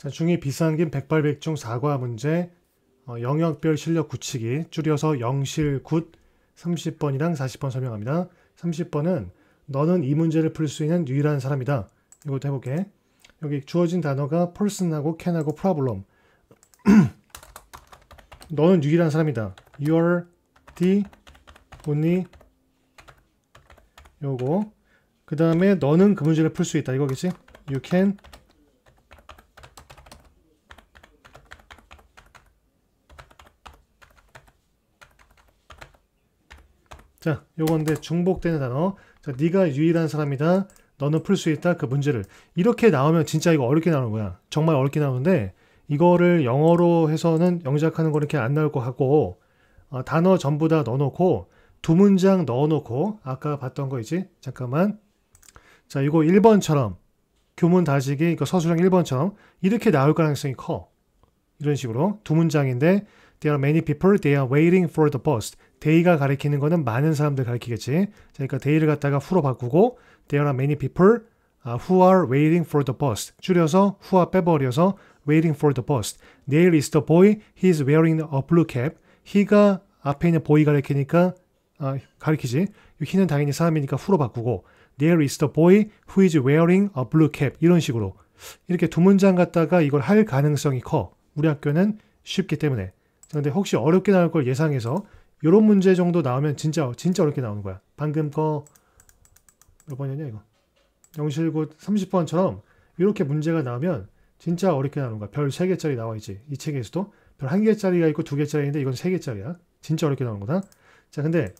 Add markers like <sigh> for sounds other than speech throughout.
자, 중2 비상긴 백발백중 사과 문제 어, 영역별 실력 굳히기 줄여서 영실 굿 30번이랑 40번 설명합니다. 30번은 너는 이 문제를 풀 수 있는 유일한 사람이다. 이것도 해볼게. 여기 주어진 단어가 person하고 can하고 problem. <clears throat> 너는 유일한 사람이다. You're the only 요거 그 다음에 너는 그 문제를 풀 수 있다 이거겠지? You can 자, 요건데 중복되는 단어. 자, 네가 유일한 사람이다. 너는 풀 수 있다. 그 문제를. 이렇게 나오면 진짜 이거 어렵게 나오는 거야. 정말 어렵게 나오는데 이거를 영어로 해서는 영작하는 거 이렇게 안 나올 것 같고 어, 단어 전부 다 넣어놓고 두 문장 넣어놓고 아까 봤던 거 있지? 잠깐만. 자, 이거 1번처럼 교문 다지기, 그러 서술형 1번처럼 이렇게 나올 가능성이 커. 이런 식으로 두 문장인데 There are many people. They are waiting for the bus. they가 가리키는 거는 많은 사람들 가리키겠지. 그러니까 they를 갖다가 who로 바꾸고 there are many people who are waiting for the bus. 줄여서 who와 빼버려서 waiting for the bus. There is the boy. He is wearing a blue cap. he가 앞에 있는 boy 가리키니까 아, 가리키지. he는 당연히 사람이니까 who로 바꾸고 There is the boy who is wearing a blue cap. 이런 식으로 이렇게 두 문장 갖다가 이걸 할 가능성이 커. 우리 학교는 쉽기 때문에. 근데 혹시 어렵게 나올 걸 예상해서 이런 문제 정도 나오면 진짜 진짜 어렵게 나오는 거야. 방금 거몇 번이었냐 이거? 영실고 30번처럼 이렇게 문제가 나오면 진짜 어렵게 나오는 거야. 별 3개짜리 나와 있지. 이 책에서도 별 1개짜리가 있고 2개짜리인데 이건 3개짜리야. 진짜 어렵게 나오는 거다. 자 근데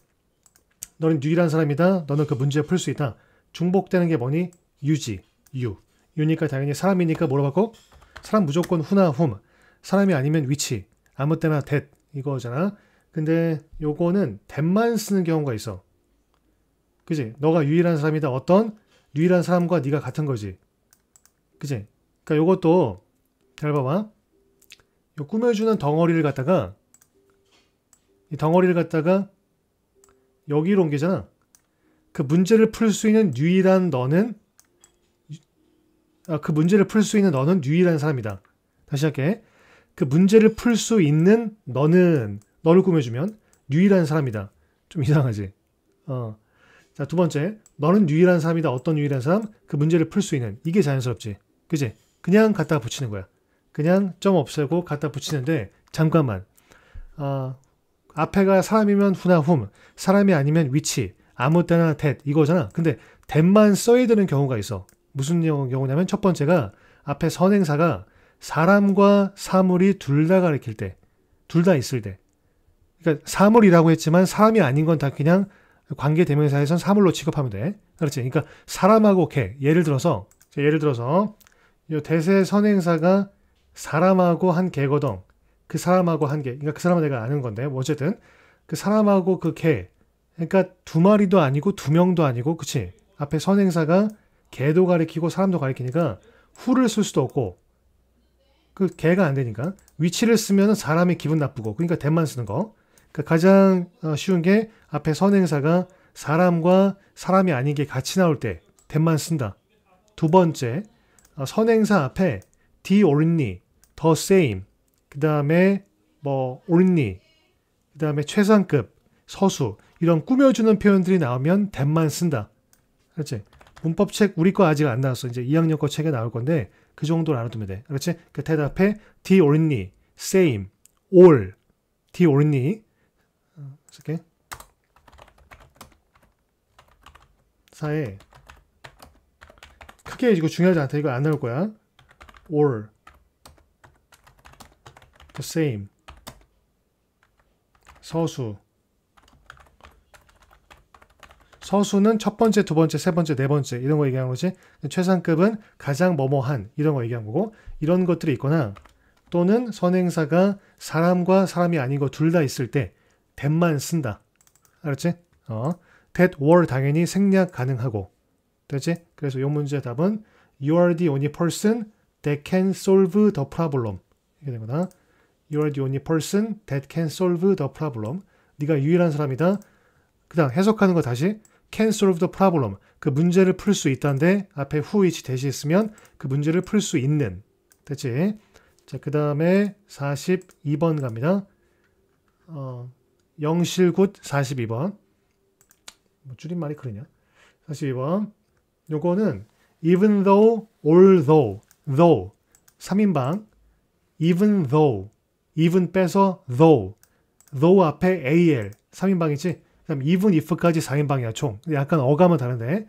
너는 유일한 사람이다. 너는 그 문제 풀 수 있다. 중복되는 게 뭐니? 유지, 유. 유니까 당연히 사람이니까 뭐로 바꿔? 사람 무조건 후나 훔. 사람이 아니면 위치. 아무 때나 that 이거잖아. 근데 요거는 that만 쓰는 경우가 있어. 그지? 너가 유일한 사람이다. 어떤 유일한 사람과 네가 같은 거지. 그지? 그러니까 요것도 잘 봐봐. 요 꾸며주는 덩어리를 갖다가 이 덩어리를 갖다가 여기로 옮기잖아. 그 문제를 풀 수 있는 유일한 너는 아, 그 문제를 풀 수 있는 너는 유일한 사람이다. 다시 할게. 그 문제를 풀 수 있는 너는 너를 꾸며주면 유일한 사람이다. 좀 이상하지? 어. 자, 두 번째. 너는 유일한 사람이다. 어떤 유일한 사람? 그 문제를 풀 수 있는. 이게 자연스럽지. 그지? 그냥 갖다 붙이는 거야. 그냥 점 없애고 갖다 붙이는데, 잠깐만. 아, 앞에가 사람이면 후나 훔, 사람이 아니면 위치, 아무 때나 t 이거잖아. 근데 t 만 써야 되는 경우가 있어. 무슨 경우냐면 첫 번째가 앞에 선행사가 사람과 사물이 둘 다 가리킬 때, 둘 다 있을 때. 그러니까 사물이라고 했지만 사람이 아닌 건 다 그냥 관계 대명사에선 사물로 취급하면 돼. 그렇지. 그러니까 사람하고 개. 예를 들어서 예를 들어서 이 대세 선행사가 사람하고 한 개거든. 그 사람하고 한 개. 그러니까 그 사람은 내가 아는 건데. 뭐 어쨌든 그 사람하고 그 개. 그러니까 두 마리도 아니고 두 명도 아니고 그치 앞에 선행사가 개도 가리키고 사람도 가리키니까 후를 쓸 수도 없고 그 개가 안 되니까 위치를 쓰면 사람의 기분 나쁘고 그러니까 대만 쓰는 거. 그러니까 가장 어, 쉬운 게 앞에 선행사가 사람과 사람이 아닌 게 같이 나올 때 대만 쓴다. 두 번째 어, 선행사 앞에 디 h e only, 그 다음에 뭐 o n l 그 다음에 최상급, 서수 이런 꾸며주는 표현들이 나오면 대만 쓴다. 그렇지? 문법책 우리 거 아직 안 나왔어. 이제 2학년 거 책에 나올 건데 그 정도로 알아두면 돼. 그렇지? 그 대답에 the or any, same, all, t or n y 쓸게. 사에 크게 이거 중요하지 않다. 이거 안 나올 거야. or the same 서수 서수는 첫 번째, 두 번째, 세 번째, 네 번째 이런 거얘기한 거지. 최상급은 가장 뭐뭐한 이런 거 얘기한 거고 이런 것들이 있거나 또는 선행사가 사람과 사람이 아니고둘 다 있을 때 that만 쓴다. 알았지? 어. that were 당연히 생략 가능하고. 됐지? 그래서 이 문제 의 답은 you are the only person that can solve the problem. 이게 되거나 you are the only person that can solve the problem. 네가 유일한 사람이다. 그다음 해석하는 거 다시 can solve the problem. 그 문제를 풀 수 있다인데 앞에 who which 대시했으면 그 문제를 풀 수 있는. 됐지? 자, 그 다음에 42번 갑니다. 어, 영실굿 42번. 뭐 줄임말이 그러냐? 42번. 요거는 even though, although, though 3인방 even though, even 빼서 though, though 앞에 al 3인방이지 그다음 even if까지 4인방이야 총. 약간 어감은 다른데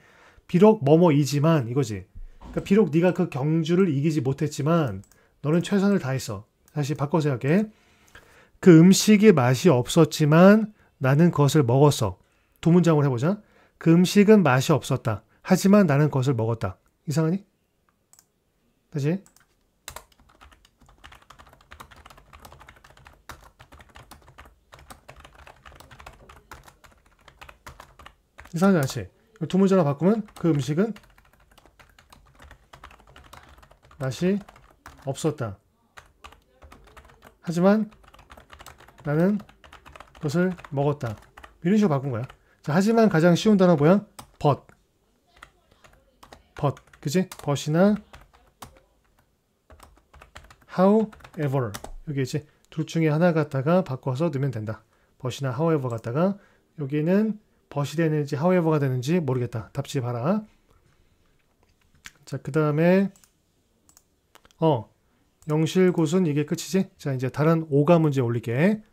비록 뭐뭐이지만 이거지. 그러니까 비록 네가 그 경주를 이기지 못했지만 너는 최선을 다했어. 다시 바꿔서 할게. 그 음식이 맛이 없었지만 나는 그것을 먹었어. 두 문장을 해보자. 그 음식은 맛이 없었다. 하지만 나는 그것을 먹었다. 이상하니? 다시 이상하지 않지? 두 문자로 바꾸면 그 음식은 맛이 없었다. 하지만 나는 그것을 먹었다. 이런 식으로 바꾼 거야. 자, 하지만 가장 쉬운 단어 뭐야? 벗. 벗. 그지? 벗이나 however. 여기 이제 둘 중에 하나 갖다가 바꿔서 넣으면 된다. 벗이나 however 갖다가 여기는 버시 되는지 하 o w e 가 되는지 모르겠다. 답지 봐라. 자, 그 다음에 어, 영실곳은 이게 끝이지? 자, 이제 다른 오가 문제 올릴게.